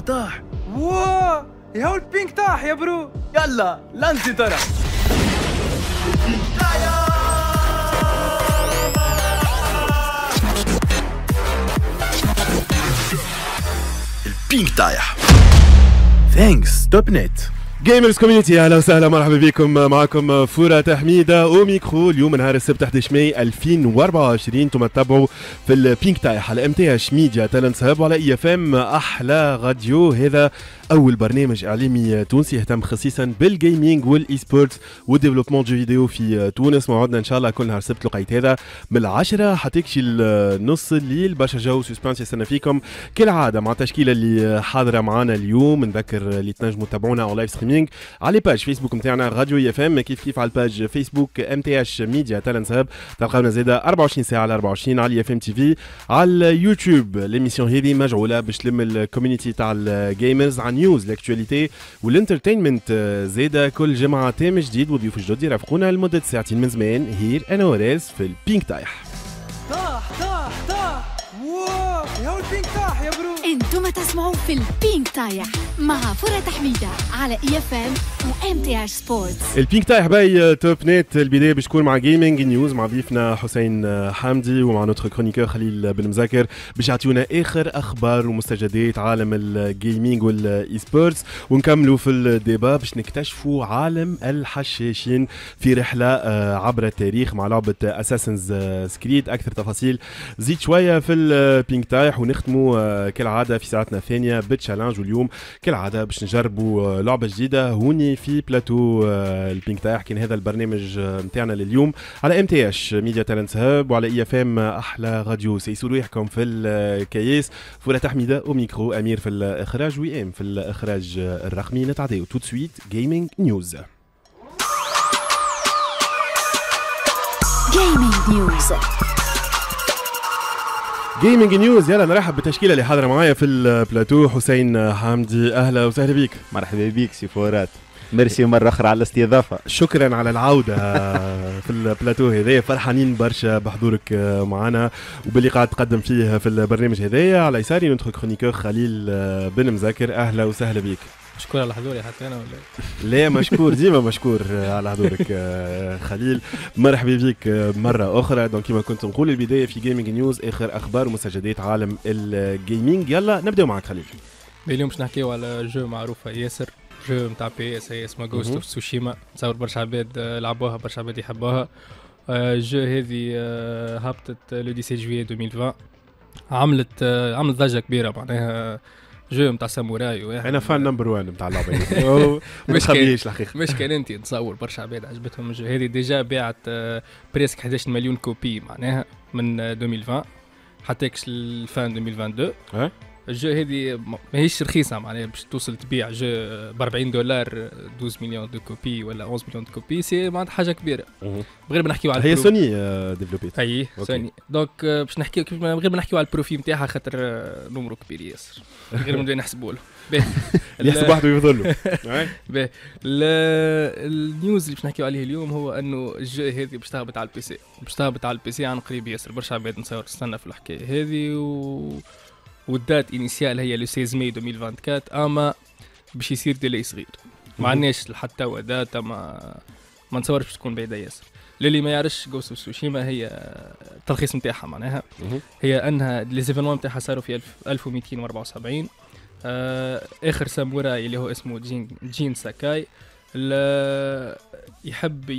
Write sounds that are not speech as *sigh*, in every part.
طاح واو يا هو البينك طاح يا برو يلا لانسي ترى البينك طايح ثانكس توب نت جيمرز كوميونيتي اهلا وسهلا مرحبا بكم معكم فورة تحميدة او اليوم نهار السبت 11 ماي 2024 انتم تتابعوا في البينك تاي على ام تي اش ميديا تالنت وعلى اي اف ام احلى راديو هذا اول برنامج اعلامي تونسي يهتم خصيصا بالجيمنج والاي سبورتس والديفلوبمون دو فيديو في تونس موعدنا ان شاء الله كل نهار سبت لقيت هذا من العشرة حتكشي النص الليل برشا جو سسبانس يستنى فيكم كالعاده مع التشكيله اللي حاضره معنا اليوم نذكر اللي تنجموا تتابعونا اون لايف ستريمينغ على باج فيسبوك نتاعنا راديو اف ام كيف كيف على الباج فيسبوك ام تي اش ميديا تالنت هاب تلقاونا زاده 24 ساعه على 24 على اف ام تي في على اليوتيوب ليميسيون هذه مجعوله باش تلم الكوميونيتي تاع الجيمرز عن نيوز لاكتواليتي والانترتينمنت زيدا كل جمعه تام جديد وضيوف جدد يرافقونا لمده ساعتين من زمان هير انا وريز في البينك تايح أنتم تسمعوا في البينك تايح مع فرة تحميدة على اي اف ام وام تي اش سبورتس البينك تايح باي آه، توب نت البداية باش تكون مع جيمنج نيوز مع ضيفنا حسين آه، حمدي ومع نوتر كرونيكور خليل بن مذاكر باش يعطيونا آخر أخبار ومستجدات عالم الجيمنج والاي سبورتس ونكملوا في الديبا باش نكتشفوا عالم الحشاشين في رحلة آه، عبر التاريخ مع لعبة اساسنز سكريد أكثر تفاصيل زيد شوية في البينك تايح ونختموا كالعادة في ساعتنا الثانيه بتشالنج واليوم كالعاده باش نجربوا آه، لعبه جديده هوني في بلاتو آه، البينك تاعي كان هذا البرنامج نتاعنا آه، لليوم على ام تي اش ميديا تالنتس هاب وعلى اي اف ام احلى راديو سيسولو يحكم في الكياس فولا تحميده وميكرو امير في الاخراج وئام في الاخراج الرقمي نتعداو تو سويت جيمنج نيوز Gaming News. جيمنج نيوز يلا نرحب بالتشكيله اللي حاضره معايا في البلاتو حسين حمدي اهلا وسهلا بيك مرحبا بيك سي فورات ميرسي مره اخرى على الاستضافه شكرا على العوده في البلاتو هذايا فرحانين برشا بحضورك معنا وباللي قاعد تقدم فيه في البرنامج هذايا على يساري ندخل كرونيكور خليل بن مذاكر اهلا وسهلا بيك مشكور على حضوري حتى انا ولا لا مشكور ديما مشكور على حضورك آه، خليل مرحبا بك آه، مره اخرى دونك كما كنت نقول البدايه في جيمنج نيوز اخر اخبار ومستجدات عالم الجيمنج يلا نبدا معك خليل اليوم باش نحكيو على جو معروفه ياسر جو نتاع بي اس هي اسمها جوست اوف سوشيما تصور برشا عباد آه، لعبوها برشا عباد يحبوها جو هذه هبطت لو 17 جويي 2020 عملت عملت ضجه كبيره معناها جو نتاع ساموراي واحد انا فان نمبر وان نتاع اللعبه *laughs* مش خبيش الحقيقه مش كان انت تصور برشا عباد عجبتهم الجو هذه ديجا باعت آه، بريسك 11 مليون كوبي معناها من 2020 آه، حتى الفان 2022 الجو هذه ماهيش رخيصه معناها باش توصل تبيع جو ب 40 دولار 12 مليون دو كوبي ولا 11 مليون دو كوبي سي معناتها حاجه كبيره غير ما نحكيو على هي سوني آه، ديفلوبيت اي سوني دونك آه، باش نحكيو غير ما نحكيو على البروفي نتاعها خاطر آه، نمرو كبير ياسر غير ما نحسبوا له *laughs* يحسب وحده يفضل له *laughs* النيوز اللي باش نحكيو عليه اليوم هو انه الجو هذه باش تهبط على البي سي باش تهبط على البي سي عن قريب ياسر برشا عباد نصور تستنى في الحكايه هذه و والدات انيسيال هي لو 16 ماي 2024 اما باش يصير ديلي صغير ما عندناش حتى ودات ما ما نتصورش باش تكون بعيده ياسر للي ما يعرفش جوست اوف سوشيما هي التلخيص نتاعها معناها هي انها ليزيفينمون نتاعها صاروا في 1274 آه اخر ساموراي اللي هو اسمه جين جين ساكاي يحب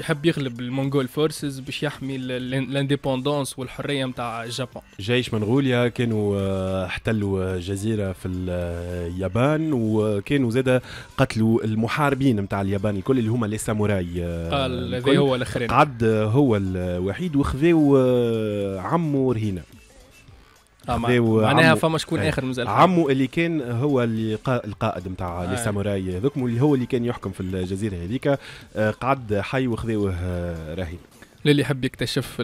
يحب يغلب المونغول فورسز باش يحمي الانديبوندونس والحريه نتاع جابون جيش منغوليا كانوا آه، احتلوا آه، جزيره في اليابان آه، وكانوا زاد قتلوا المحاربين نتاع اليابان الكل اللي هما لي ساموراي هذا هو الاخرين قعد هو الوحيد وخذوا عمو رهينه آه، معناها فما شكون إيه. اخر مازال عمو اللي كان هو اللي القائد نتاع آه. لي ساموراي هذوك اللي هو اللي كان يحكم في الجزيره هذيك آه، قعد حي وخذاوه رهين للي يحب يكتشف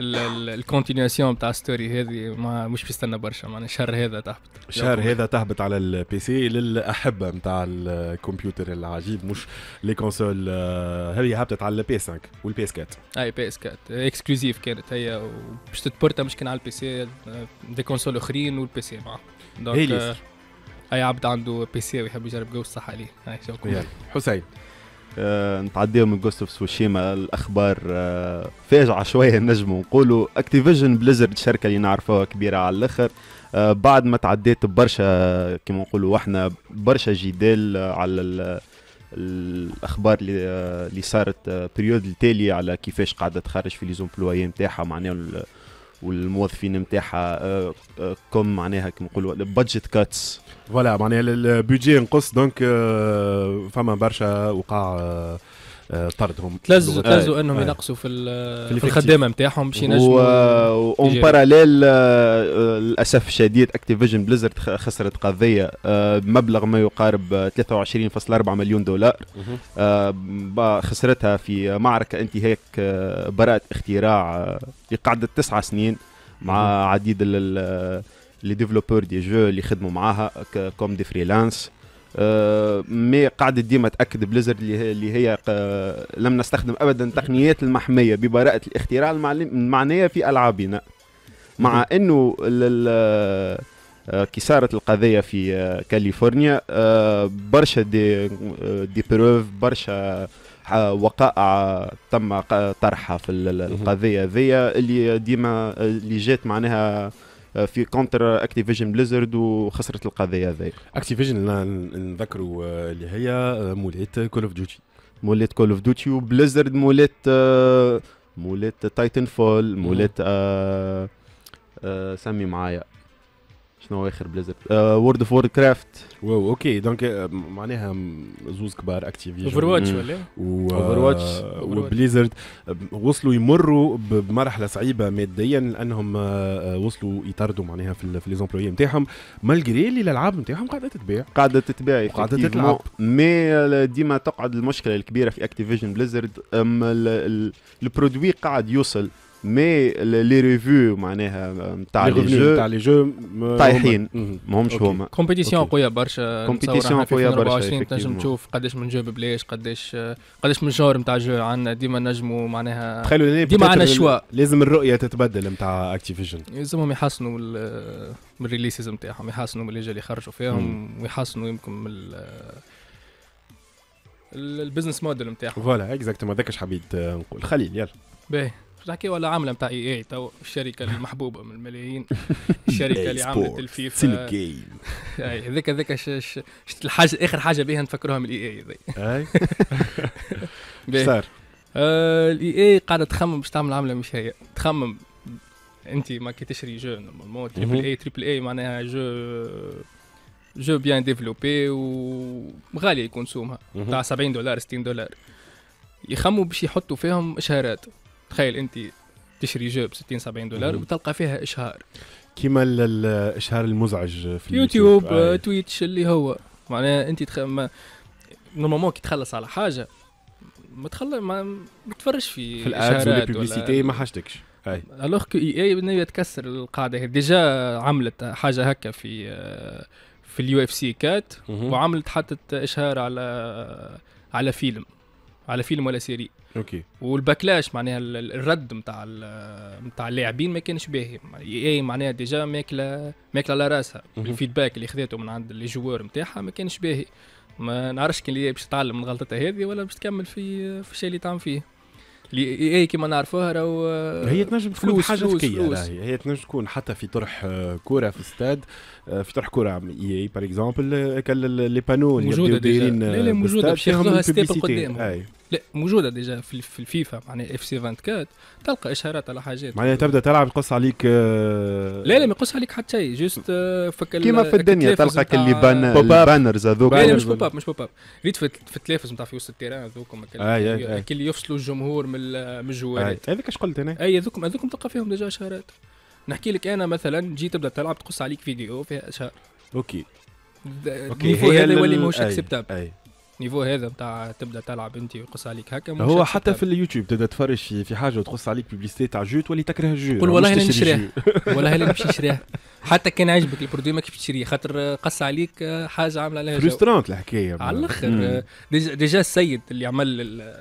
الكونتينيوسيون بتاع ستوري هذه ما مش بيستنى برشا معناها الشهر هذا تهبط الشهر هذا تهبط على البي سي للاحبه نتاع الكمبيوتر العجيب مش لي كونسول آه، هذه هبطت على البي 5 والبي اس 4 اي بي اس 4 اكسكلوزيف كانت هي باش تتبورتا مش كان على البي سي دي كونسول اخرين والبي سي معاه دونك اي عبد عنده بي سي ويحب يجرب جو الصح عليه حسين آه من جوست اوف سوشيما الاخبار آه، فاجعه شويه نجمو نقولوا اكتيفيجن بليزرد شركه اللي نعرفوها كبيره على الاخر آه، بعد ما تعديت برشا كما نقولوا احنا برشا جدال آه، على الاخبار اللي صارت بريود التالي على كيفاش قاعده تخرج في لي نتاعها معناها والموظفين نتاعها كوم معناها كما نقولوا بادجت كاتس فوالا معناها البودجي ينقص دونك euh, فما برشا وقع آه، آه، طردهم تلزوا تلزوا آه، انهم آه. ينقصوا في, في, في الخدامه نتاعهم باش ينجموا اون باراليل للاسف الشديد اكتيفيجن بليزرد خسرت قضيه بمبلغ ما يقارب 23.4 مليون دولار خسرتها في معركه انتهاك براءه اختراع لقعده تسعة سنين مع عديد لي ديفلوبور دي جو اللي خدموا معاها كوم دي فريلانس آه، مي قاعدة ديما تأكد بليزر اللي هي, اللي هي آه، لم نستخدم أبدا تقنيات المحمية ببراءة الاختراع المعنية في ألعابنا مع أنه آه، كي صارت القضية في كاليفورنيا برشا دي, دي بروف برشا وقائع تم طرحها في القضية ذي اللي ديما اللي جات معناها آه، في كونتر اكتيفيجن بليزرد وخسرت القضيه هذه اكتيفيجن نذكروا آه، اللي هي مولات كول اوف ديوتي مولات كول اوف ديوتي وبليزرد مولات مولات تايتن فول مولات سمي معايا شنو واخر بليزر وورد اوف وورد كرافت واو اوكي دونك آه، معناها زوز كبار اكتيفيجن اوفر واتش ولا اوفر واتش وبليزرد وصلوا يمروا بمرحله صعيبه ماديا لانهم آه، آه، وصلوا يطردوا معناها في ليزومبلوي نتاعهم مالغري اللي الالعاب نتاعهم قاعده تتباع قاعده تتباع قاعده تتلعب مي ديما تقعد المشكله الكبيره في اكتيفيجن بليزرد البرودوي قاعد يوصل مي لي ريفيو معناها نتاع لي جو نتاع لي جو طايحين ماهمش هما كومبيتيسيون قويه برشا كومبيتيسيون قويه برشا تنجم تشوف قداش من جو ببلاش قداش قداش من جور نتاع جو عندنا ديما نجموا معناها تخيلوا ديما عندنا شوا لازم الرؤيه تتبدل نتاع اكتيفيجن لازمهم يحسنوا من الريليسز نتاعهم يحسنوا من اللي يخرجوا فيهم ويحسنوا يمكن من البزنس موديل نتاعهم فوالا اكزاكتومون هذاك اش حبيت نقول خليل يلا باهي تحكي ولا عامله نتاع اي اي تو الشركه المحبوبه من الملايين *laughs* الشركه اللي عملت الفيفا جيم هذاك هذاك الحاجه اخر حاجه بيها نفكروها من إيه، *laughs* آه، الاي اي هذي اي صار الاي اي قاعده تخمم باش تعمل عمله مش هي تخمم انت ما كي تشري جو نورمالمون تريبل اي تريبل اي معناها جو جو بيان ديفلوبي وغالي يكون سومها تاع 70 دولار 60 دولار يخموا باش يحطوا فيهم اشهارات تخيل انت تشري جو ب 60 70 دولار وتلقى فيها اشهار كيما الاشهار المزعج في يوتيوب آه. إيه. تويتش اللي هو معناها انت تخ... ما... نورمالمون كي تخلص على حاجه ما تخلى ما تفرش في في الادز والبيبليسيتي ما حاجتكش اي الوغ كو اي اي تكسر القاعده هي ديجا عملت حاجه هكا في آه، في اليو اف سي كات وعملت حتى اشهار على على فيلم على فيلم ولا سيري اوكي والباكلاش معناها الرد نتاع نتاع اللاعبين ما كانش باهي اي معناها ديجا ماكله ماكله على راسها الفيدباك اللي خذاته من عند لي جوار نتاعها ما كانش باهي ما نعرفش كان باش تتعلم من غلطتها هذه ولا باش تكمل في في الشيء اللي تعمل فيه اي اي كما نعرفوها راهو هي تنجم تكون فلوس حاجه ذكيه هي. هي تنجم تكون حتى في طرح آه، كوره في استاد آه، في طرح كوره اي اي باغ اكزومبل آه، كان لي بانو اللي موجوده ديجا لا لا موجوده باش ياخذوها ستيب قدامهم لا موجوده ديجا في, في الفيفا معناها اف سي 24 تلقى اشهارات على حاجات معناها تبدا تلعب يقص عليك آه لا لا ما يقص عليك حتى شيء جوست آه، فك كيما في الدنيا تلقى اللي بانرز هذوك لا مش بوب اب مش بوب اب ريت في, في نتاع في وسط التيران هذوك آه، آه، اللي يفصلوا الجمهور من الجوارات هذاك اش قلت انا اي هذوكم هذوكم تلقى فيهم ديجا اشهارات نحكي لك انا مثلا جي تبدا تلعب تقص عليك فيديو فيها اشهار اوكي اوكي هذا يولي ماهوش اكسبتابل نيفو هذا نتاع تبدا تلعب انت ويقص عليك هكا هو حتى في اليوتيوب تبدا تفرج في, في حاجه وتقص عليك بيبليستي تاع جو تولي تكره الجو قول والله انا نشريها *laughs* والله انا نمشي نشريها حتى كان عجبك البرودوي ما كيف تشريه خاطر قص عليك حاجه عامله عليها فريسترانت الحكايه على الاخر ديجا السيد اللي عمل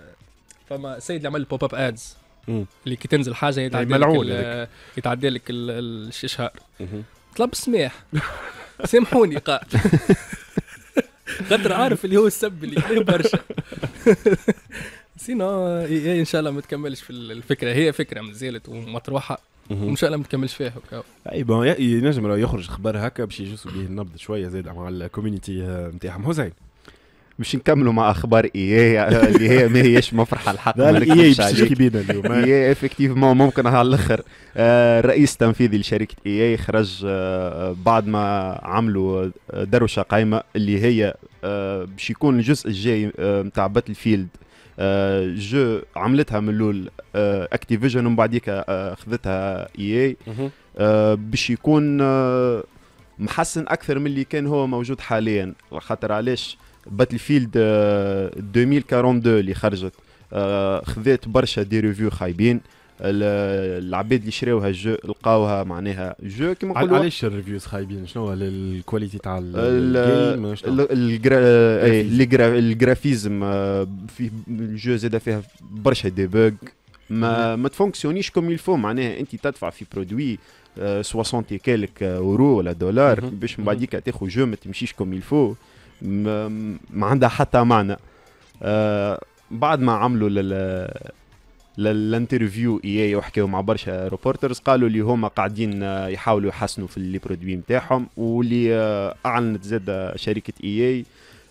فما السيد اللي عمل البوب اب ادز اللي كي تنزل حاجه يعني يتعدى لك يتعدى لك الشهر طلب سماح سامحوني قاعد *laughs* قدر عارف اللي هو السب اللي عليه برشا *laughs* سينا إيه، إيه، ان شاء الله ما تكملش في الفكره هي فكره مازالت ومطروحه وان شاء الله ما تكملش فيها هكا اي بون ينجم يخرج خبر هكا باش يجوز به النبض شويه زاد مع الكوميونيتي آه، نتاعهم حسين مش نكملوا مع اخبار اي إيه اللي هي ما هيش مفرحه الحق إيه ما اي بتشتكي بينا اليوم اي افكتيفمون ممكن على الاخر الرئيس آه، التنفيذي لشركه اي اي خرج آه، بعد ما عملوا دروشه قايمه اللي هي آه، باش يكون الجزء الجاي نتاع باتل فيلد جو عملتها من الاول اكتيفيجن ومن بعديك خذتها اي اي باش يكون محسن اكثر من اللي كان هو موجود حاليا خاطر علاش باتل فيلد 2042 اللي خرجت آه، خذيت برشا دي ريفيو خايبين العباد اللي شراوها الجو لقاوها معناها جو كيما نقولوا علاش الريفيوز خايبين شنو هو الكواليتي تاع الجيم الجرافيزم في الجو زاد فيها برشا بوغ ما ما تفونكسيونيش كوم يلفو معناها انت تدفع في برودوي 60 كالك اورو ولا دولار باش من بعديك تاخذ جو ما تمشيش كوم يلفو ما عندها حتى معنى آه بعد ما عملوا لل للانترفيو اي وحكاو مع برشا ريبورترز قالوا اللي هما قاعدين آه، يحاولوا يحسنوا في لي برودوي نتاعهم واللي آه، اعلنت زاد شركه اي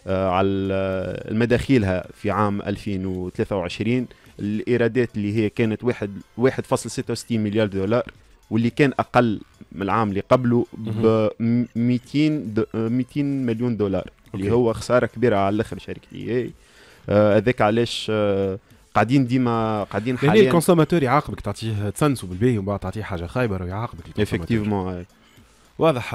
آه، على مداخيلها في عام 2023 الايرادات اللي هي كانت 1 1.66 مليار دولار واللي كان اقل من العام اللي قبله ب 200 200 مليون دولار اللي هو خساره كبيره على الاخر شركه اي آه، هذاك علاش آه، قاعدين ديما قاعدين يعني حاليا يعني الكونسوماتور يعاقبك تعطيه تسنسو بالباهي ومن بعد تعطيه حاجه خايبه يعاقبك افكتيفمون آه. واضح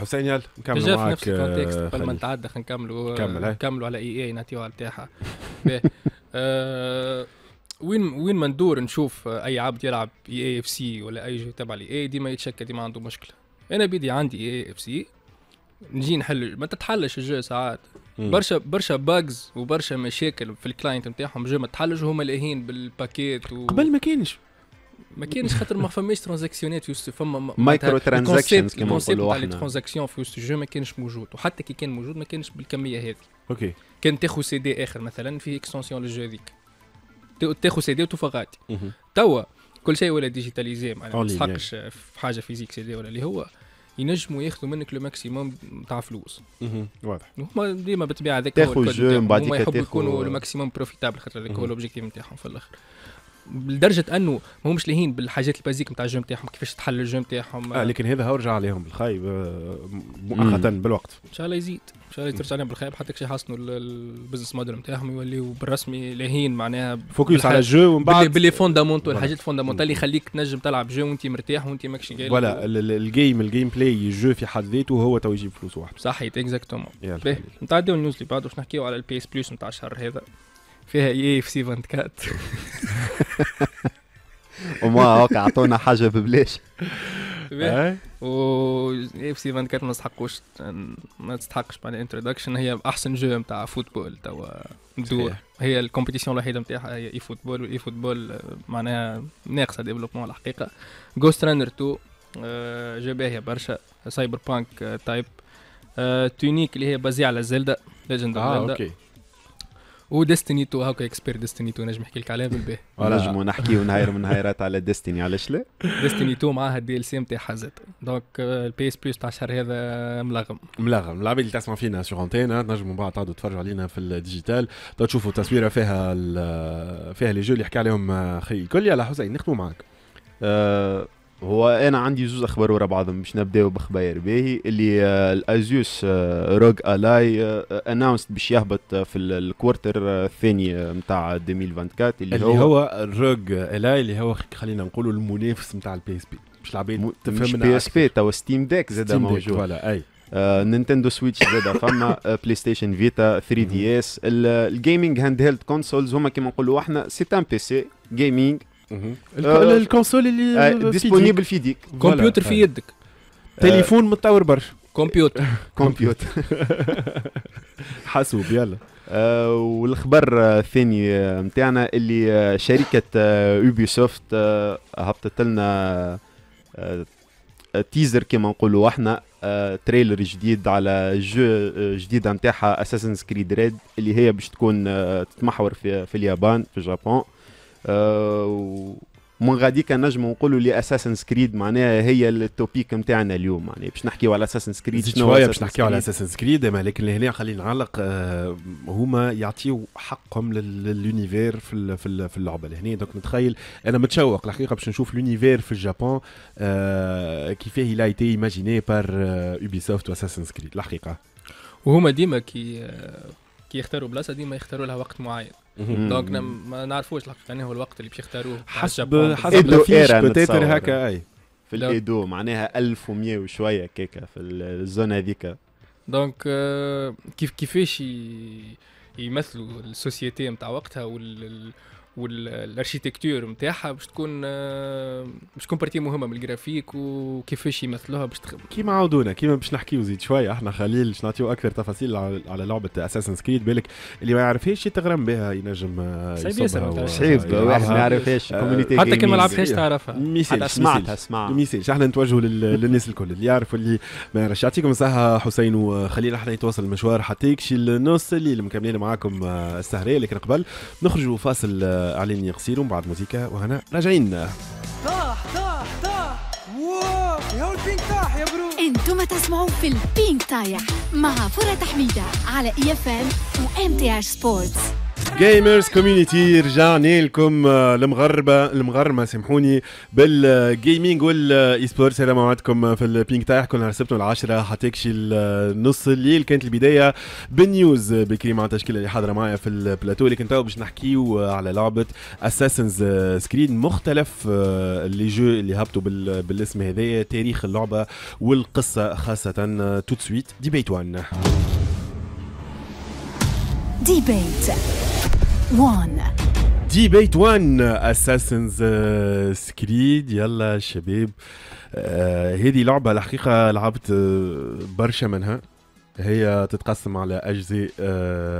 حسين يال نكمل معاك في نفس الكونتكست قبل ما نتعدى خلينا نكملوا نكملوا على اي اي نعطيوها على بتاعها *laughs* وين وين ما ندور نشوف اي عبد يلعب اي اف سي ولا اي جو تبع الاي اي ديما يتشكى ديما عنده مشكله انا بيدي عندي اي اف سي نجي نحل ما تتحلش الجو ساعات برشا برشا باجز وبرشا مشاكل في الكلاينت نتاعهم جو ما تحلش وهما لاهين بالباكيت و... قبل ما كانش ما كانش خاطر ما فماش ترانزاكسيونات في وسط فما مايكرو ترانزاكشنز كما نقولوا احنا ترانزاكسيون في وسط الجو ما كانش موجود وحتى كي كان موجود ما كانش بالكميه هذه اوكي كان تاخذ سي دي اخر مثلا في اكستنسيون للجو هذيك تاخذ سي دي وتفغاتي توا كل شيء ولا ديجيتاليزي ما تسحقش في حاجه فيزيك سي دي ولا اللي هو ينجموا ياخذوا منك لو ماكسيموم تاع فلوس واضح هما ديما بالطبيعه هذاك تاخذ جو من بعد يكونوا لو ماكسيموم بروفيتابل خاطر هذاك هو الاوبجيكتيف نتاعهم في الاخر لدرجه انه ما همش لاهين بالحاجات البازيك نتاع الجو نتاعهم كيفاش تحل الجو نتاعهم اه لكن هذا هو رجع عليهم بالخايب آه، مؤقتا بالوقت ان شاء الله يزيد ان شاء الله ترجع عليهم بالخايب حتى كي يحسنوا البزنس موديل نتاعهم يوليو بالرسمي لاهين معناها فوكس على الجو ومن بعد باللي فوندامونتو الحاجات الفوندامونتال اللي يخليك تنجم تلعب جو وانت مرتاح وانت ماكش قايل فوالا الجيم الجيم بلاي الجو في حد ذاته هو تو يجيب فلوس وحده صحيت اكزاكتومون نتعداو النيوز اللي بعده باش نحكيو على البي اس بلس نتاع الشهر هذا فيها اي اف سي 24 *laughs* وما اوكي اعطونا حاجه ببلاش إيه؟ و اف سي 24 ما تستحقوش ما تستحقش معناها انتروداكشن هي احسن جو نتاع فوتبول توا دور هي الكومبيتيسيون الوحيده نتاعها هي اي فوتبول والاي فوتبول معناها ناقصه ديفلوبمون الحقيقه جوست رانر 2 جو باهيه برشا سايبر بانك تايب تونيك اللي هي بازية على زلدا ليجند اوف زلدا وديستني 2 هاكا اكسبير ديستني 2 نجم نحكي لك عليها بالباهي آه، نجم نحكي ونهاير من نهايرات على ديستني علاش لا ديستني 2 معاها الدي ال سي نتاعها زاد دونك البي اس بلس تاع الشهر هذا ملغم ملغم العباد اللي تسمع فينا سور انتينا تنجموا من بعد تعدوا تفرجوا علينا في الديجيتال تشوفوا تصويره فيها فيها لي جو اللي حكى عليهم آه، خي الكل يلا حسين نختموا معاك أه هو انا عندي زوز اخبار ورا بعضهم باش نبداو بخباير باهي اللي آه، الازيوس آه، روج الاي اناونست آه، باش يهبط في الكوارتر الثاني نتاع 2024 اللي, اللي هو, هو الروج الاي اللي هو خلينا نقولوا المنافس نتاع البي اس بي باش العباد تفهمنا بي اس بي توا ستيم ديك زاد موجود فوالا اي نينتندو سويتش زاد فما بلاي ستيشن فيتا 3 دي اس الجيمنج هاند هيلد كونسولز هما كيما نقولوا احنا سي ان بي سي جيمنج آه، الكونسول اللي ديسبونيبل آه، في يديك كمبيوتر في آه. يدك تليفون متطور برشا كمبيوتر *laughs* كمبيوتر *laughs* حاسوب يلا والخبر الثاني نتاعنا اللي شركه اوبي سوفت هبطت لنا تيزر كما نقولوا احنا تريلر جديد على جو جديده نتاعها اساسن سكريد ريد اللي هي باش تكون تتمحور في, في اليابان في جابون آه، ومن غاديك نجم نقولوا لي اساسن سكريد معناها هي التوبيك نتاعنا اليوم معناها يعني باش نحكيو على اساسن سكريد شنو شويه باش نحكيو على اساسن سكريد اما لكن هنا خلينا نعلق آه، هما يعطيو حقهم للونيفير في في, في اللعبه لهنا دونك نتخيل انا متشوق الحقيقه باش نشوف لونيفير في اليابان كيفاه هي لايتي ايماجيني بار اوبيسوفت واساسن سكريد الحقيقه وهما ديما كي آه، كي يختاروا بلاصه ديما يختاروا لها وقت معين دونك ما نعرفوش الحقيقه يعني هو الوقت اللي باش يختاروه حسب حسب الفيش بوتيتر هكا اي في الايدو معناها 1100 وشويه كيكا في الزون هذيك دونك آه، كيف كيفاش يمثلوا السوسيتي نتاع وقتها وال والاركيتكتور نتاعها باش تكون آه، باش تكون بارتي مهمه من الجرافيك وكيفاش يمثلوها باش تخدم كيما عاودونا كيما باش نحكيو زيد شويه احنا خليل باش نعطيو اكثر تفاصيل على لعبه اساسن سكريد بالك اللي ما يعرفهاش يتغرم بها ينجم آه، صعيب صعيب آه، ما يعرفهاش كوميونيتي حتى كي ما لعبتهاش تعرفها ميسيج سمعتها سمعت ميسيج احنا نتوجهوا للناس الكل اللي يعرف اللي ما يعرفش يعطيكم الصحه حسين وخليل احنا يتواصل المشوار حتى يكشي النص الليل مكملين معاكم السهريه لكن قبل نخرجوا فاصل علين يغسل من بعد موزيكا وهنا راجعين طاح طاح طاح واو يا البينك طاح يا برو انتم تسمعوا في البينك طايح مع فرة حميده على اي اف ام وام تي اش سبورتس جيمرز كوميونيتي رجعنا لكم آه، المغربه المغرمه سامحوني بالجيمنج والاي سبورتس عليكم موعدكم في البينك تايح كنا السبت والعشرة حتكشي النص آه، الليل كانت البدايه بالنيوز آه، بكري مع التشكيله اللي حاضره معايا في البلاتو اللي كنت باش نحكيو على لعبه اساسنز سكرين مختلف اللي جو اللي هبطوا بالاسم هذايا تاريخ اللعبه والقصه خاصه توت سويت ديبيت وان ديبيت 1 دي بيت 1 اساسنز سكريد يلا شباب uh, هذه لعبه الحقيقه لعبت uh, برشا منها هي تتقسم على اجزاء uh,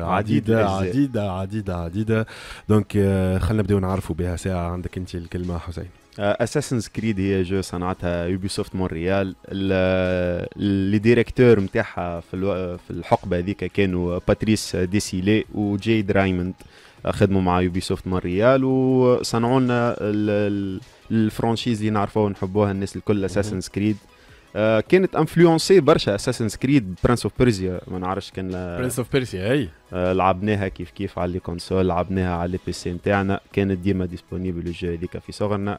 عديده عديده عديده عديده دونك خلينا نبداو نعرفوا بها ساعه عندك انت الكلمه حسين اساسنز كريد هي جو صنعتها يوبي سوفت مونريال لي ديريكتور نتاعها في في الحقبه هذيك كانوا باتريس ديسيلي وجيد رايموند خدموا مع يوبي سوفت مونريال وصنعوا لنا الفرانشيز اللي نعرفوها ونحبوها الناس الكل اساسن آه، كريد كانت انفلونسي برشا اساسن كريد برنس اوف بيرسيا ما نعرفش كان برنس اوف بيرسيا اي آه، لعبناها كيف كيف على الكونسول لعبناها على البي سي نتاعنا كانت ديما ديسبونيبل الجو هذيك في صغرنا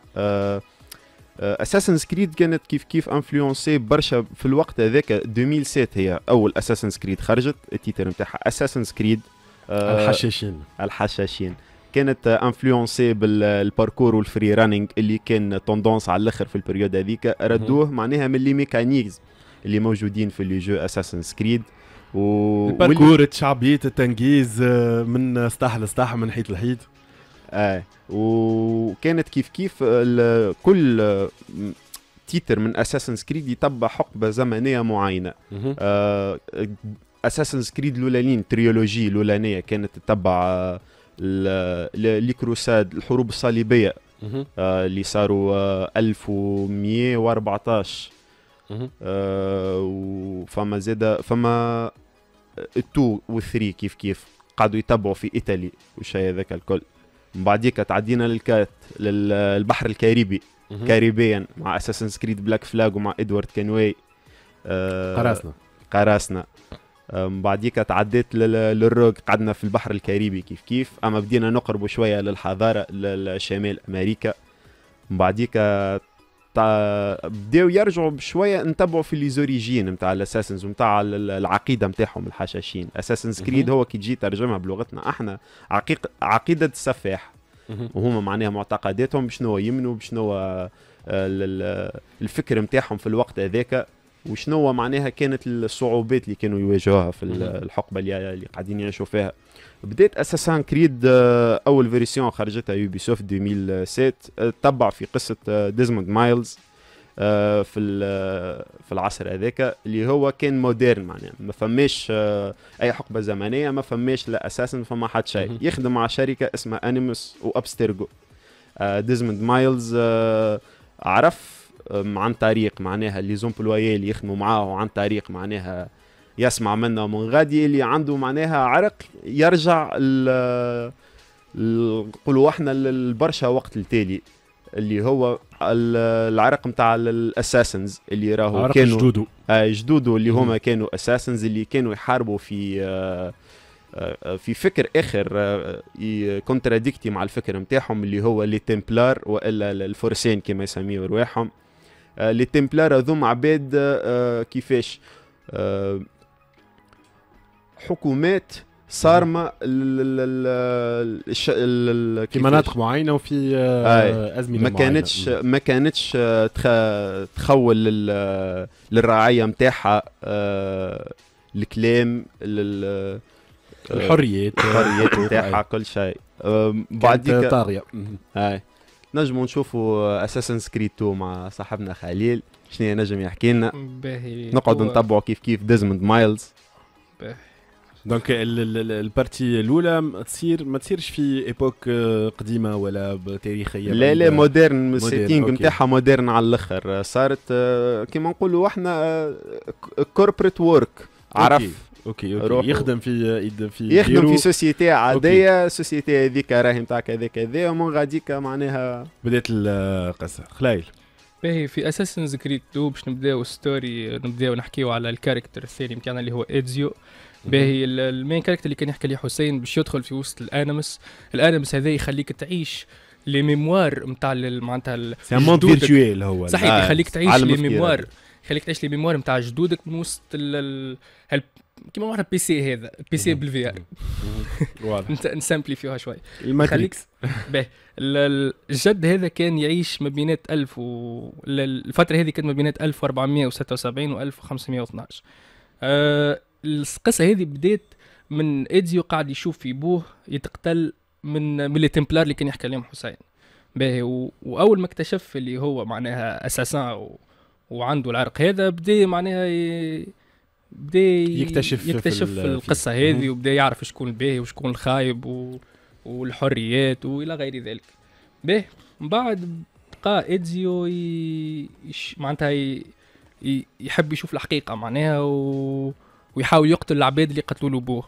اساسن آه، كريد كانت كيف كيف انفلونسي برشا في الوقت هذاك 2007 هي اول اساسن كريد خرجت التيتر نتاعها اساسن كريد آه، الحشاشين الحشاشين كانت انفلونسي بالباركور والفري رانينج اللي كان توندونس على الاخر في البريود هذيك ردوه معناها من لي ميكانيزم اللي موجودين في لي جو اساسن سكريد و الباركور شعبيه التنجيز آه، من سطح لسطح من حيط لحيط اه وكانت كيف كيف كل آه، تيتر من اساسن سكريد يتبع حقبه زمنيه معينه آه اساسن كريد الاولانيين تريولوجي الاولانيه كانت تتبع لي كروساد الحروب الصليبيه آه، اللي صاروا 1114 آه، وفما آه، زاد فما التو والثري كيف كيف قعدوا يتبعوا في ايطالي والشيء هذاك الكل من بعديك تعدينا للكات للبحر الكاريبي كاريبيا مع اساسن كريد بلاك فلاج ومع ادوارد كانواي قراصنه قراصنه بعديك تعديت للروك قعدنا في البحر الكاريبي كيف كيف اما بدينا نقربوا شويه للحضاره للشمال امريكا بعديك بداو يرجعوا بشويه نتبعوا في ليزوريجين نتاع الاساسنز نتاع العقيده نتاعهم الحشاشين اساسنز كريد هو كي تجي ترجمها بلغتنا احنا عقيق عقيده السفاح وهما معناها معتقداتهم بشنو يمنوا بشنو آه، الفكر نتاعهم في الوقت هذاك وشنو معناها كانت الصعوبات اللي كانوا يواجهوها في الحقبه اللي, قاعدين يعيشوا فيها بدات اساسان كريد آه، اول فيرسيون خرجتها يوبي سوفت 2007 تبع في قصه ديزموند آه، مايلز آه، في في العصر هذاك اللي هو كان موديرن معناها ما فماش اي حقبه زمنيه ما فماش لا اساسا فما حد شيء يخدم مع شركه اسمها انيموس وابسترجو ديزموند مايلز عرف عن طريق معناها لي زومبلوي اللي يخدموا معاه عن طريق معناها يسمع منا من غادي اللي عنده معناها عرق يرجع نقولوا احنا البرشا وقت التالي اللي هو العرق نتاع الاساسنز اللي راهو كانوا جدودو آه جدودو اللي هما كانوا اساسنز اللي كانوا يحاربوا في آه، آه، في فكر اخر كونتراديكتي آه، مع الفكر نتاعهم اللي هو لي تمبلار والا الفرسان كما يسميوا رواحهم آه، لي تمبلار هذوما عباد آه، آه، كيفاش حكومات صارمه في مناطق معينه وفي ازمنه ما كانتش ما كانتش تخول للرعايه نتاعها الكلام الحريات الحريات نتاعها *laughs* كل شيء بعديك طاغيه نجموا نشوفوا اساسن سكريد 2 مع صاحبنا خليل شنو نجم يحكي لنا نقعد نتبعوا كيف كيف ديزموند مايلز دونك البارتي الاولى تصير ما تصيرش في ايبوك آه، قديمه ولا تاريخيه لا لا مودرن السيتينغ نتاعها مودرن على الاخر صارت آه، كيما نقولوا احنا آه، كوربريت وورك عرف اوكي اوكي يخدم في يخدم في يخدم في سوسيتي عاديه سوسيتي هذيك راهي نتاع كذا كذا ومن غاديك معناها بدات القصه خلايل باهي في اساسن كريد 2 باش نبداو ستوري نبداو نحكيو على الكاركتر الثاني نتاعنا اللي هو ايدزيو باهي المين كاركتر اللي كان يحكي عليه حسين باش يدخل في وسط الانمس الانمس هذا يخليك تعيش لي ميموار نتاع معناتها سي مون فيرتويل هو صحيح آه، يخليك تعيش لي ميموار يخليك تعيش لي ميموار نتاع جدودك من وسط كيما واحد بي سي هذا بي سي بالفي ار واضح *laughs* نسامبليفيوها شوي خليك باهي الجد هذا كان يعيش ما بينات 1000 و الفتره هذه كانت ما بينات 1476 و 1512 أه القصه هذه بدات من ايديو قاعد يشوف في بوه يتقتل من من لي تمبلار اللي كان يحكي عليهم حسين باهي واول ما اكتشف اللي هو معناها اساسا و... وعنده العرق هذا بدا معناها ي... بدا يكتشف يكتشف في القصه هذه وبدا يعرف شكون الباهي وشكون الخايب و... والحريات والى غير ذلك به من بعد بقى ايدزيو ي... يش... معناتها ي... ي... يحب يشوف الحقيقه معناها و... ويحاول يقتل العباد اللي قتلوا له بوه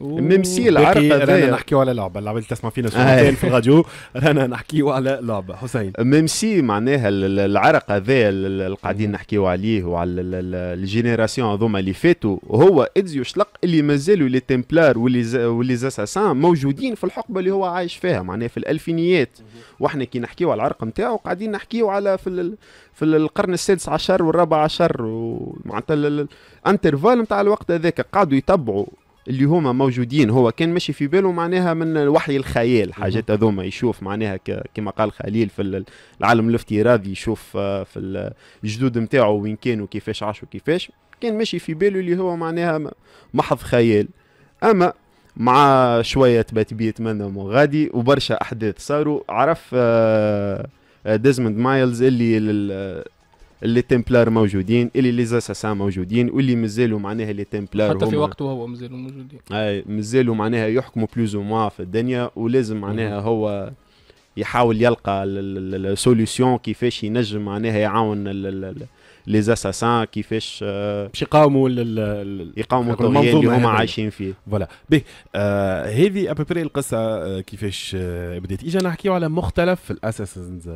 ميم سي العرق رانا نحكيو على لعبه اللعبه اللي تسمع فينا سنتين آه. في الراديو رانا نحكيو على لعبه حسين ميم سي معناها العرق هذا اللي قاعدين نحكيو عليه وعلى الجينيراسيون هذوما اللي فاتوا هو ادزيو شلق اللي مازالوا لي تمبلار واللي واللي زاساسان موجودين في الحقبه اللي هو عايش فيها معناها في الالفينيات واحنا كي نحكيو على العرق نتاعو قاعدين نحكيو على في في القرن السادس عشر والرابع عشر ومعناتها الانترفال نتاع الوقت هذاك قعدوا يتبعوا اللي هما موجودين هو كان ماشي في باله معناها من وحي الخيال حاجات هذوما يشوف معناها كما قال خليل في العالم الافتراضي يشوف آه، في الجدود نتاعو وين كانوا كيفاش عاشوا كيفاش كان ماشي في باله اللي هو معناها محض خيال اما مع شوية تباتبيت منا غادي وبرشا أحداث صاروا عرف آه، آه، ديزموند مايلز اللي اللي تمبلار موجودين اللي لي زاساسان موجودين واللي مازالوا معناها لي تمبلار حتى في وقته هو مازالوا موجودين اي مازالوا معناها يحكموا بلوز موا في الدنيا ولازم معناها هو يحاول يلقى السوليسيون كيفاش ينجم معناها يعاون لي زاساسان كيفاش باش يقاوموا يقاوموا الطغيان اللي هما عايشين فيه فوالا به هذه ابوبري القصه كيفاش بدات اجا نحكيو على مختلف الاساسنز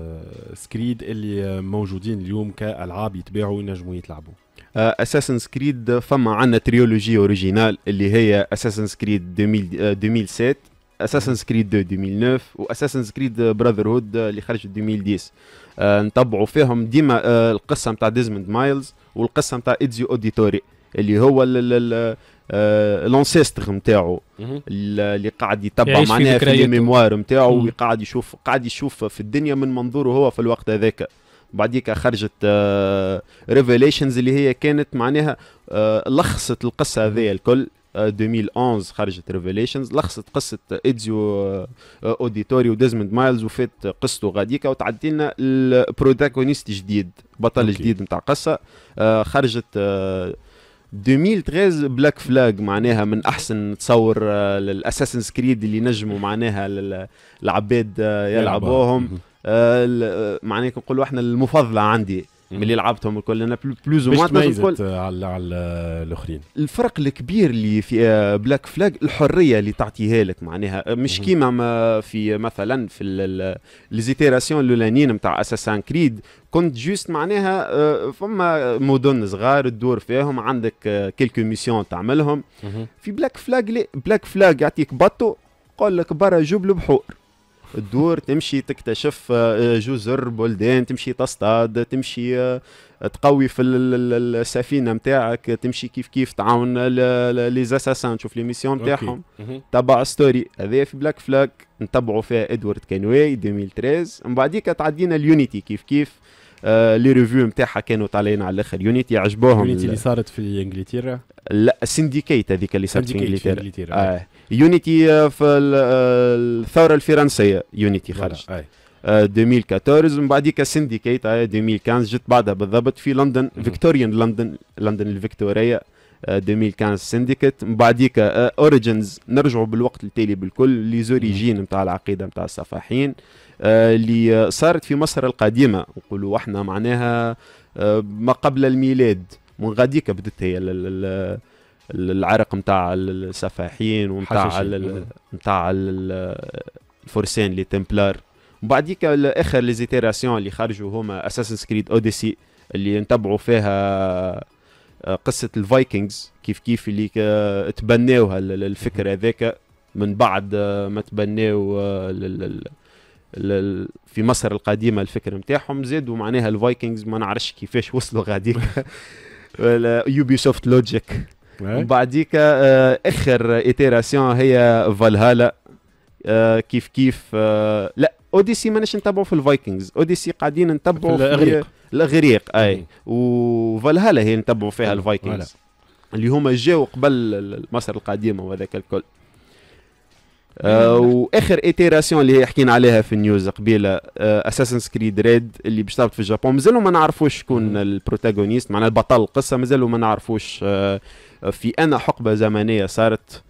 سكريد اللي موجودين اليوم كالعاب يتباعوا وينجموا يتلعبوا اساسن سكريد فما عندنا تريولوجي اوريجينال اللي هي اساسن سكريد 2007 اساسن كريد 2009 واساسن كريد براذر هود اللي خرج 2010 نتبعوا فيهم ديما آه، القصه نتاع ديزموند مايلز والقصه نتاع ايديو اوديتوري اللي هو لونسيستر نتاعو آه، اللي قاعد يتبع معناها في الميموار نتاعو وقاعد يشوف قاعد يشوف في الدنيا من منظوره هو في الوقت هذاك بعديك خرجت ريفيليشنز آه، اللي هي كانت معناها لخصت القصه هذيا الكل 2011 خرجت ريفيليشنز لخصت قصه ايديو آه، آه، اوديتوري وديزموند مايلز وفات قصته غاديكا وتعدي لنا البروتاغونيست جديد بطل okay. جديد نتاع قصه خرجت 2013 بلاك فلاج معناها من احسن تصور آه، للاساسن سكريد اللي نجموا معناها العباد يلعبوهم معناها نقولوا احنا المفضله عندي ملي لعبتهم الكل انا بلوز وما تميزت على على الاخرين الفرق الكبير اللي في بلاك آه، فلاج الحريه اللي تعطيها لك معناها آه، مش كيما في مثلا في ليزيتيراسيون الاولانيين نتاع اساسان كريد كنت جوست معناها آه، فما مدن صغار تدور فيهم عندك كيلكو ميسيون تعملهم في بلاك فلاج بلاك فلاج يعطيك بطو قال لك برا جبل بحور تدور تمشي تكتشف آه، جزر بلدان تمشي تصطاد تمشي آه، تقوي في السفينه نتاعك تمشي كيف كيف تعاون لي زاساسان تشوف لي ميسيون نتاعهم تبع ستوري هذا في بلاك فلاك نتبعوا فيها ادوارد كانواي 2013 من بعديك تعدينا اليونيتي كيف كيف آه، لي ريفيو نتاعها كانوا طالعين على الاخر يونيتي عجبوهم يونيتي اللي صارت في انجلترا لا سنديكيت هذيك اللي صارت في انجلترا, في انجلترا. آه. يونيتي آه، في آه، الثوره الفرنسيه يونيتي خرجت 2014 من بعديك سنديكيت 2015 جت بعدها بالضبط في لندن فيكتوريان لندن لندن الفيكتوريه 2015 آه، سنديكيت من بعديك اوريجينز آه، نرجعوا بالوقت التالي بالكل لي زوريجين نتاع العقيده نتاع الصفاحين آه، اللي صارت في مصر القديمه نقولوا احنا معناها ما قبل الميلاد من غاديك بدت هي العرق نتاع السفاحين ونتاع نتاع الفرسان لي تمبلار بعديك اخر ليزيتيراسيون اللي خرجوا هما اساسن سكريد اوديسي اللي نتبعوا فيها آه، قصه الفايكنجز كيف كيف اللي تبناوها الفكر هذاك من بعد آه، ما تبناو آه، في مصر القديمه الفكره نتاعهم زادوا معناها الفايكنجز ما نعرفش كيفاش وصلوا غاديك يوبي سوفت لوجيك وبعديك اخر ايتيراسيون هي فالهالا آه، كيف كيف آه، لا اوديسي ماناش نتبعوا في الفايكنجز اوديسي قاعدين نتبعوا في الاغريق الاغريق اي وفالهالا هي نتبعوا فيها الفايكنجز اللي هما جاوا قبل مصر القديمه وهذاك الكل آه، واخر ايتيراسيون اللي هي حكينا عليها في النيوز قبيله اساسن سكريد ريد اللي باش في اليابان مازالوا ما نعرفوش شكون البروتاغونيست معناها البطل القصه مازالوا ما نعرفوش في انا حقبه زمنيه صارت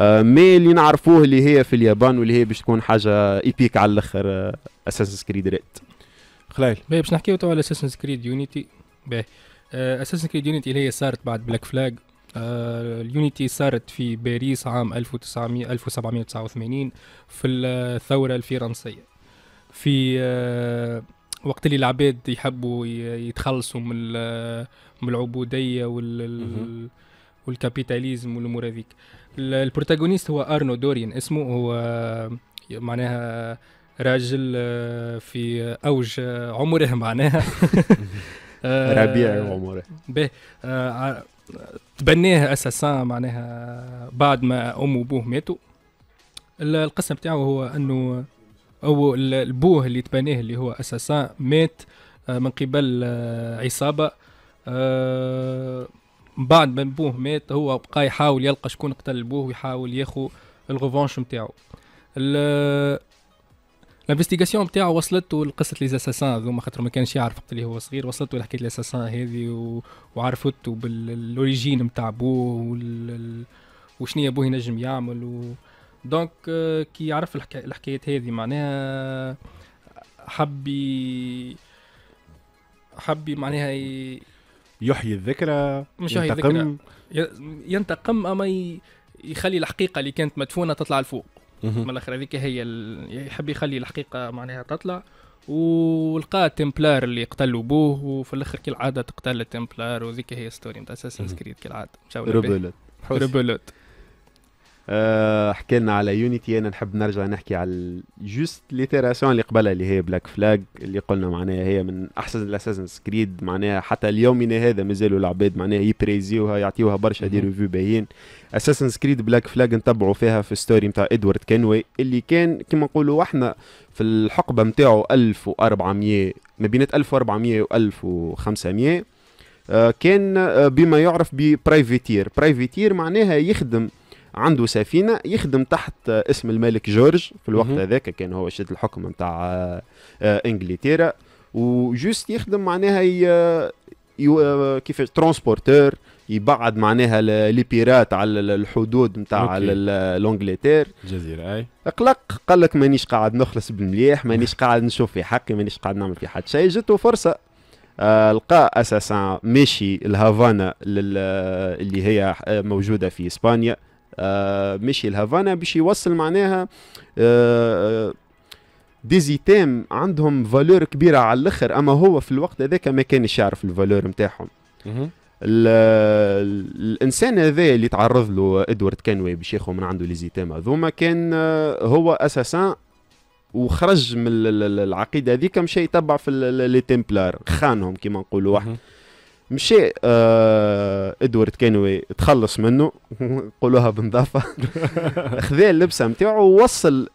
آه، ما اللي نعرفوه اللي هي في اليابان واللي هي باش تكون حاجه ايبيك على الاخر اساسن كريد ريد خلايل باش نحكيو تو على اساسن كريد يونيتي باهي اساسن كريد يونيتي اللي هي صارت بعد بلاك فلاج اليونيتي صارت في باريس عام 1900 1789 في الثوره الفرنسيه في آه، وقت اللي العباد يحبوا يتخلصوا من من العبوديه وال والكابيتاليزم والامور هذيك البروتاغونيست هو ارنو دورين اسمه هو معناها راجل آه، في اوج عمره معناها *laughs* ربيع عمره به آه، تبناه اساسا معناها بعد ما امه وابوه ماتوا القسم بتاعه هو انه او البوه اللي تبناه اللي هو اساسا مات آه، من قبل عصابه بعد ما بوه مات هو بقى يحاول يلقى شكون قتل بوه ويحاول ياخو الغوفونش نتاعو الانفستيغاسيون نتاعو وصلته لقصه لي اساسان هذوما خاطر ما كانش يعرف وقت اللي هو صغير وصلته لحكايه لي اساسان هذه و... وعرفته بالاوريجين نتاع بوه وال... وشنيا بوه ينجم يعمل و... دونك آه، كي عرف الحكايات الحكاية هذه معناها حبي حبي معناها ي... يحيي الذكرى مش ينتقم الذكرى. ينتقم اما يخلي الحقيقه اللي كانت مدفونه تطلع لفوق من الاخر هذيك هي يحب يخلي الحقيقه معناها تطلع ولقى تمبلار اللي قتل بوه وفي الاخر كالعاده تقتل التمبلار وذيك هي ستوري نتاع اساسن كريد كالعاده ريبولت ريبولت آه، حكى لنا على يونيتي انا نحب نرجع نحكي على جوست ليتيراسيون اللي قبلها اللي هي بلاك فلاج اللي قلنا معناها هي من احسن الاساسن سكريد معناها حتى اليومنا هذا مازالوا العباد معناها يبريزيوها يعطيوها برشا دي ريفيو باين اساسن سكريد بلاك فلاج نتبعوا فيها في ستوري نتاع ادوارد كينوي اللي كان كما نقولوا احنا في الحقبه نتاعو 1400 ما بين 1400 و 1500 آه، كان آه، بما يعرف ببرايفيتير برايفيتير معناها يخدم عنده سفينه يخدم تحت اسم الملك جورج في الوقت هذاك كان هو شد الحكم نتاع آه، انجلترا وجوست يخدم معناها آه، كيف ترونسبورتور يبعد معناها لي بيرات على الحدود نتاع لونجلتير الجزيره اي اقلق قال لك مانيش قاعد نخلص بالمليح مانيش *laughs* قاعد نشوف في حقي مانيش قاعد نعمل في حد شيء جاته فرصه آه، لقى اساسا ماشي الهافانا اللي هي موجوده في اسبانيا آه، مشي لهافانا باش يوصل معناها آه، آه، ديزيتيم عندهم فالور كبيره على الاخر اما هو في الوقت هذاك ما كانش يعرف الفالور نتاعهم الانسان هذا اللي تعرض له ادوارد كانوي باش ياخذ من عنده ليزيتام هذوما كان هو اساسا وخرج من العقيده هذيك مشى يتبع في لي تمبلار خانهم كما نقولوا واحد مشي آه ادوارد كينوي تخلص منه *laughs* قولوها بنظافه *laughs* خذا اللبسه نتاعو ووصل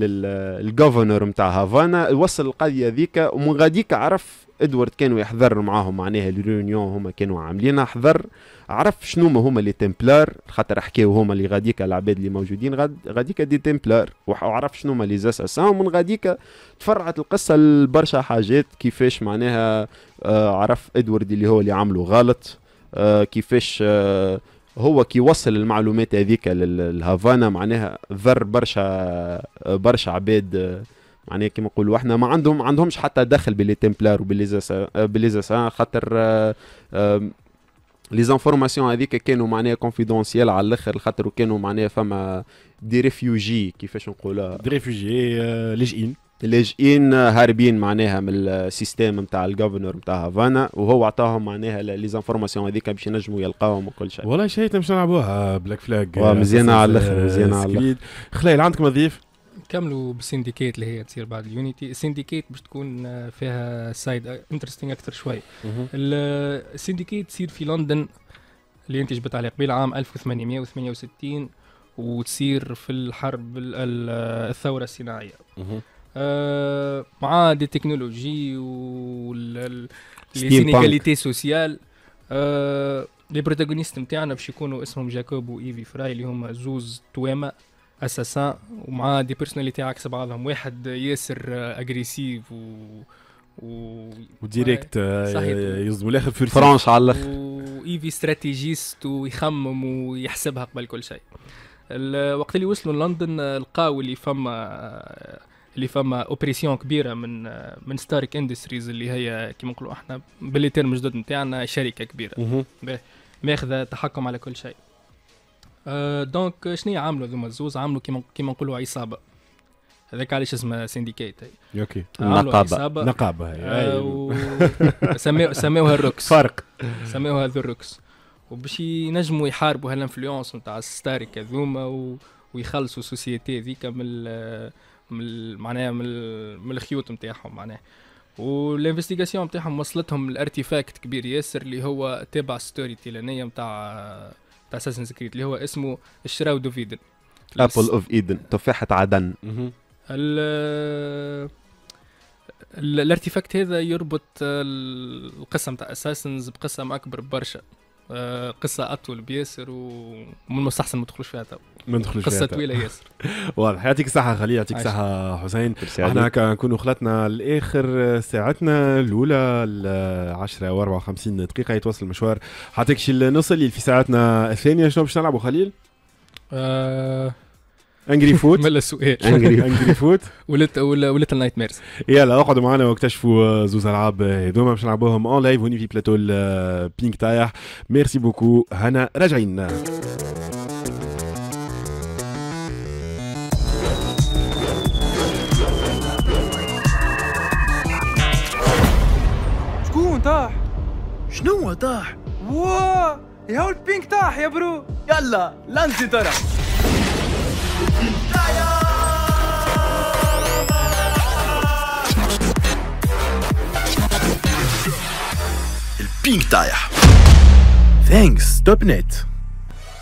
للجوفرنور نتاع هافانا وصل القضيه ذيك ومن غاديك عرف ادوارد كانوا يحضر معاهم معناها الريونيون هما كانوا عاملينها حضر عرف شنو ما هما لي تمبلار خاطر حكاو هما اللي غاديك العباد اللي موجودين غاد دي تمبلار وعرف شنو ما لي زاساسان ومن غاديك تفرعت القصه لبرشا حاجات كيفاش معناها آه عرف ادوارد اللي هو اللي عمله غلط آه كيفاش آه هو كي وصل المعلومات هذيك للهافانا معناها ضر برشا برشا عباد آه، معناها كيما نقولوا احنا ما عندهم عندهمش حتى دخل باللي تمبلار وباللي زاسا آه، خاطر لي آه، زانفورماسيون هذيك كانوا معناها كونفيدونسيال على الاخر خاطر كانوا معناها فما دي ريفيوجي كيفاش نقولها دي ريفيوجي آه، لاجئين لاجئين هاربين معناها من السيستيم نتاع الجوفرنور نتاع هافانا وهو عطاهم معناها لي زانفورماسيون هذيك باش ينجموا يلقاوهم وكل شيء والله شيء باش نلعبوها بلاك فلاج مزيانه على الاخر مزيانه على الاخر خليل عندك مضيف نكملوا بالسنديكيت اللي هي تصير بعد اليونيتي السنديكيت باش تكون آه، فيها سايد انترستينغ آه، اكثر شوي آه، السنديكيت تصير في لندن اللي انت جبت عليه قبيل عام 1868 وتصير في الحرب الثوره الصناعيه مع دي تكنولوجي وال سوسيال لي بروتاغونيست نتاعنا باش يكونوا اسمهم جاكوب وايفي فراي اللي هما زوز تواما اساسان ومع دي بيرسوناليتي عكس بعضهم واحد ياسر اجريسيف آه، و و وديريكت آه، يصدموا الاخر في فرانش على الاخر وايفي استراتيجيست ويخمم ويحسبها قبل كل شيء وقت اللي وصلوا لندن آه، لقاو اللي فما اللي فما اوبريسيون كبيره من من ستارك اندستريز اللي هي كيما نقولوا احنا باللي تيرم جدد نتاعنا شركه كبيره ماخذه تحكم على كل شيء أه euh, دونك euh, شنو عملوا ذوما الزوز عملوا كيما كيما نقولوا عصابه هذاك علاش اسمها سينديكيت اوكي نقابه نقابه هي آه، و... *laughs* سميو سميوها الروكس فرق سميوها ذو الروكس وباش ينجموا يحاربوا هالانفلونس نتاع الستارك هذوما و... ويخلصوا السوسييتي هذيك من من معناها من, من الخيوط نتاعهم معناها والانفستيغاسيون نتاعهم وصلتهم لارتيفاكت كبير ياسر اللي هو تبع ستوري تيلانيه نتاع بتاع اساسن كريد اللي هو اسمه الشراود اوف ايدن ابل اوف ايدن تفاحه عدن ال الارتيفاكت هذا يربط القسم تاع اساسنز بقسم اكبر برشا قصه اطول بياسر ومن المستحسن ما تدخلوش فيها تو ما ندخلوش قصه طويله ياسر *laughs* واضح يعطيك الصحه خليل يعطيك الصحه حسين احنا هكا نكونوا خلطنا لاخر ساعتنا الاولى 10 و54 دقيقه يتواصل المشوار حتى كشي نوصل في ساعتنا الثانيه شنو باش نلعبوا خليل؟ أه انجري فوت ملا السؤال انجري فوت ولت وليتل نايت ميرز يلا اقعدوا معنا واكتشفوا آه، زوز العاب آه، هذوما باش نلعبوهم اون لايف هوني في بلاتو بينك تايح ميرسي بوكو هنا راجعين شكون طاح؟ شنو طاح؟ واه يا البينك طاح يا برو يلا لانسي ترى Thanks, stop it.